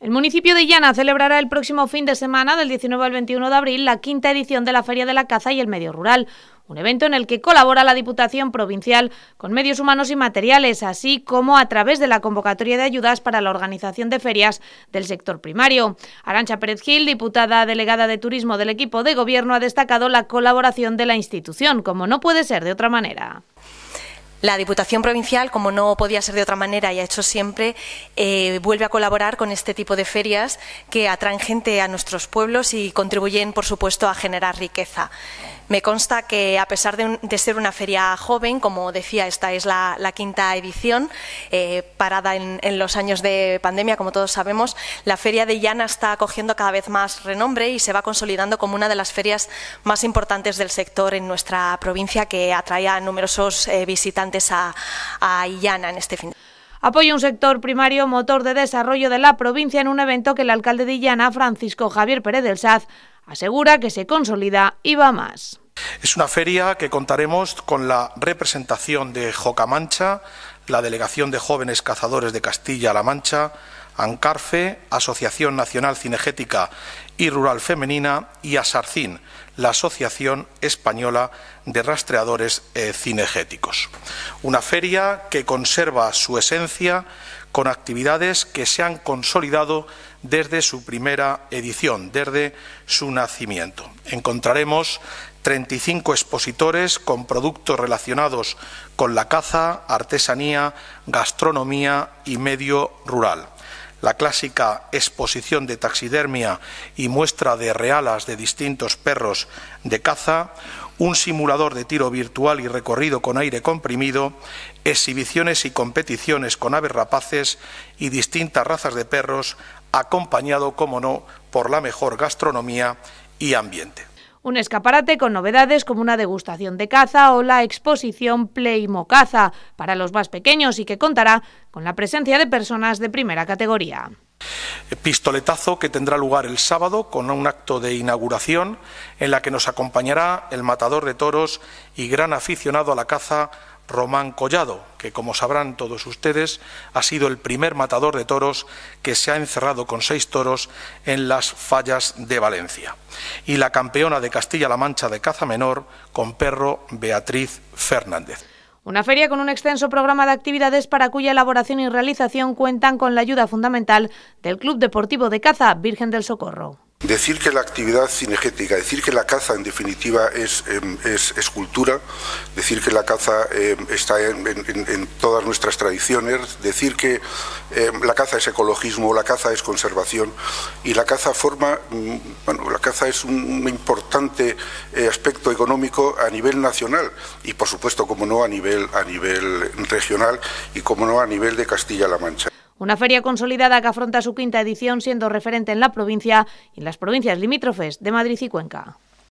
El municipio de Llana celebrará el próximo fin de semana, del 19 al 21 de abril, la quinta edición de la Feria de la Caza y el Medio Rural, un evento en el que colabora la Diputación Provincial con medios humanos y materiales, así como a través de la convocatoria de ayudas para la organización de ferias del sector primario. Arancha Pérez Gil, diputada delegada de Turismo del equipo de Gobierno, ha destacado la colaboración de la institución, como no puede ser de otra manera. La Diputación Provincial, como no podía ser de otra manera y ha hecho siempre, eh, vuelve a colaborar con este tipo de ferias que atraen gente a nuestros pueblos y contribuyen, por supuesto, a generar riqueza. Me consta que, a pesar de, ser una feria joven, como decía, esta es la, quinta edición, eh, parada en, los años de pandemia, como todos sabemos, la feria de Llana está cogiendo cada vez más renombre y se va consolidando como una de las ferias más importantes del sector en nuestra provincia, que atrae a numerosos eh, visitantes a, Illana en este fin Apoya un sector primario motor de desarrollo de la provincia en un evento que el alcalde de Illana, Francisco Javier Pérez del Saz, asegura que se consolida y va más. Es una feria que contaremos con la representación de Jocamancha, la Delegación de Jóvenes Cazadores de Castilla-La Mancha, ANCARFE, Asociación Nacional Cinegética y Rural Femenina, y ASARCIN, la Asociación Española de Rastreadores eh, Cinegéticos. Una feria que conserva su esencia con actividades que se han consolidado desde su primera edición, desde su nacimiento. Encontraremos 35 expositores con productos relacionados con la caza, artesanía, gastronomía y medio rural la clásica exposición de taxidermia y muestra de realas de distintos perros de caza, un simulador de tiro virtual y recorrido con aire comprimido, exhibiciones y competiciones con aves rapaces y distintas razas de perros, acompañado, como no, por la mejor gastronomía y ambiente. Un escaparate con novedades como una degustación de caza o la exposición Playmo Caza para los más pequeños y que contará con la presencia de personas de primera categoría. Pistoletazo que tendrá lugar el sábado con un acto de inauguración en la que nos acompañará el matador de toros y gran aficionado a la caza Román Collado, que como sabrán todos ustedes, ha sido el primer matador de toros que se ha encerrado con seis toros en las fallas de Valencia, y la campeona de Castilla-La Mancha de caza menor con perro Beatriz Fernández. Una feria con un extenso programa de actividades para cuya elaboración y realización cuentan con la ayuda fundamental del Club Deportivo de Caza Virgen del Socorro. Decir que la actividad cinegética, decir que la caza en definitiva es, em, es, decir que la caza em, está en, todas nuestras tradiciones, decir que em, la caza es ecologismo, la caza es conservación y la caza forma, mm, bueno, la caza es un, importante eh, aspecto económico a nivel nacional y por supuesto, como no, a nivel, a nivel regional y como no, a nivel de Castilla-La Mancha. Una feria consolidada que afronta su quinta edición siendo referente en la provincia y en las provincias limítrofes de Madrid y Cuenca.